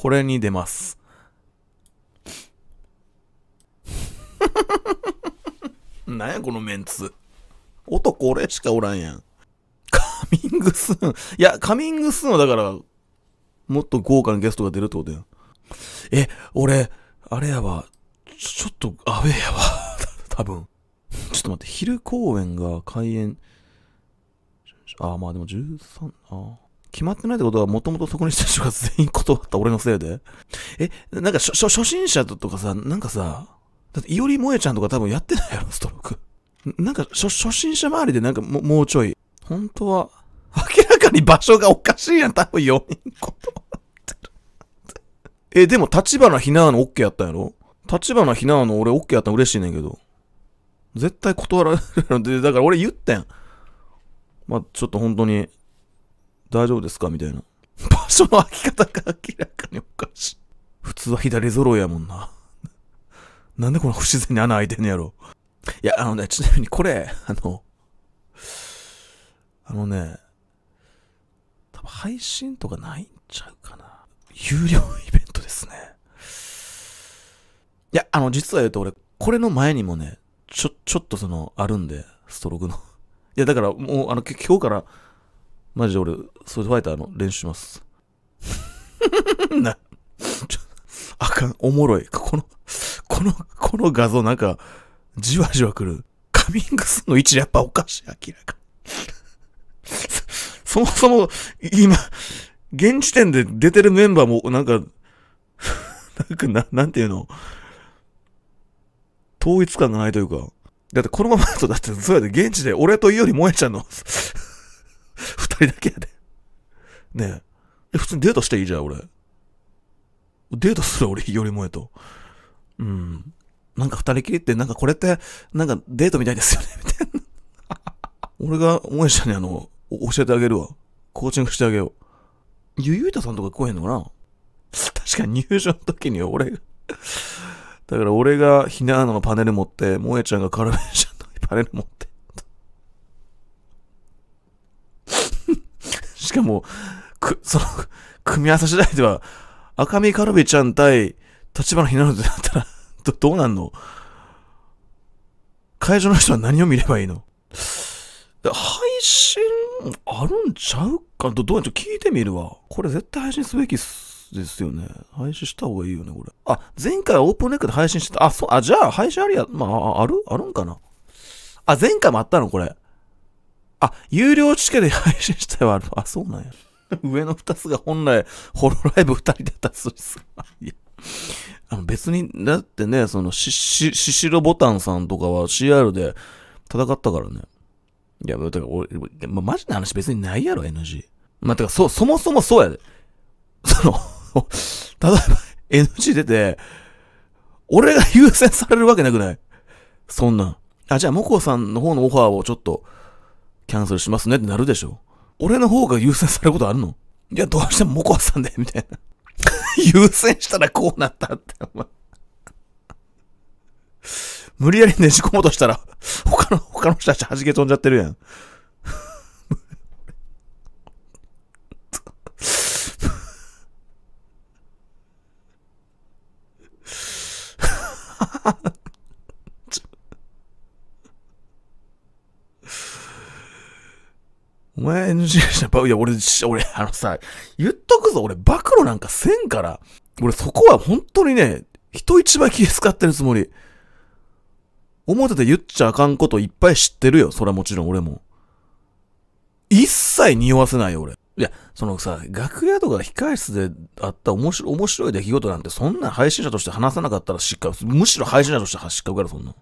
これに出ます。なんやこのメンツ。男俺しかおらんやん。カミングスーン。いや、カミングスーンはだから、もっと豪華なゲストが出るってことやん。え、俺、あれやわ。ちょっとアウェーやわ。多分。ちょっと待って、昼公演が開演。ああ、まあでも13、ああ。決まってないってことは、もともとそこにした人が全員断った俺のせいでえ、なんか初、初心者とかさ、なんかさ、だって、いおりもえちゃんとか多分やってないやろ、ストローク。なんか初、初心者周りでなんかも、もうちょい。本当は、明らかに場所がおかしいやん、多分4人断ってる。え、でも、立花ひなのオッケーやったやろ立花ひなの俺オッケーやったら嬉しいねんけど。絶対断られるので、だから俺言ったやん。まあ、ちょっと本当に、大丈夫ですかみたいな。場所の開き方が明らかにおかしい。普通は左揃いやもんな。なんでこの不自然に穴開いてんのやろ。いや、あのね、ちなみにこれ、あの、あのね、多分配信とかないんちゃうかな。有料イベントですね。いや、あの、実は言うと俺、これの前にもね、ちょ、ちょっとその、あるんで、ストロークの。いや、だからもう、あの、今日からマジで俺、ソリファイターの練習します。な、あかん、おもろい。この、この、この画像なんか、じわじわくる。カミングスの位置やっぱおかしい、明らか。そもそも、今、現時点で出てるメンバーも、なんか、なんかな、なんていうの、統一感がないというか。だってこのままだと、だって、そうやって現地で俺というより萌えちゃんの人だけやで。ねえ。え、普通にデートしていいじゃん、俺。デートする俺よりもえと。うん。なんか二人きりって、なんかこれって、なんかデートみたいですよね、みたいな。俺が萌えちゃんにあの、教えてあげるわ。コーチングしてあげよう。ゆゆいたさんとか来へんのかな確かに入場の時には俺がだから俺がひなあのパネル持って、萌えちゃんがカルベンシゃんのパネル持ってしかも、く、その、組み合わせ次第では、赤身カルビちゃん対、立花ひなのってなったら ど、どうなんの会場の人は何を見ればいいの配信あるんちゃうかど、どうやって聞いてみるわ。これ絶対配信すべきっすですよね。配信した方がいいよね、これ。あ、前回オープンネックで配信してた。あ、そう、あ、じゃあ配信あるや、まあ、あるあるんかなあ、前回もあったのこれ。あ、有料チケで配信したはあるあ、そうなんや。上の2つが本来、ホロライブ2人だったそうです。いや。あの別に、だってね、その、し、し、ししろボタンさんとかは CR で戦ったからね。いや、だから俺、ま、マジな話別にないやろ、NG。まてか、そ、そもそもそうやで。その 例えば NG 出て、俺が優先されるわけなくないそんなん。あ、じゃあ、モコさんの方のオファーをちょっと、キャンセルしますねってなるでしょ。俺の方が優先されることあるのいや、どうしてもモコさんで、みたいな。優先したらこうなったって、お前。無理やりねじ込もうとしたら、他の、他の人たち弾け飛んじゃってるやん。お前 NG したら、いや、俺、俺、あのさ、言っとくぞ、俺、暴露なんかせんから。俺、そこは本当にね、人一倍気使ってるつもり。思ってて言っちゃあかんこといっぱい知ってるよ。それはもちろん俺も。一切匂わせないよ、俺。いや、そのさ、楽屋とか控室であった面白面白い出来事なんて、そんな配信者として話さなかったら失格。むしろ配信者として失格から、そんな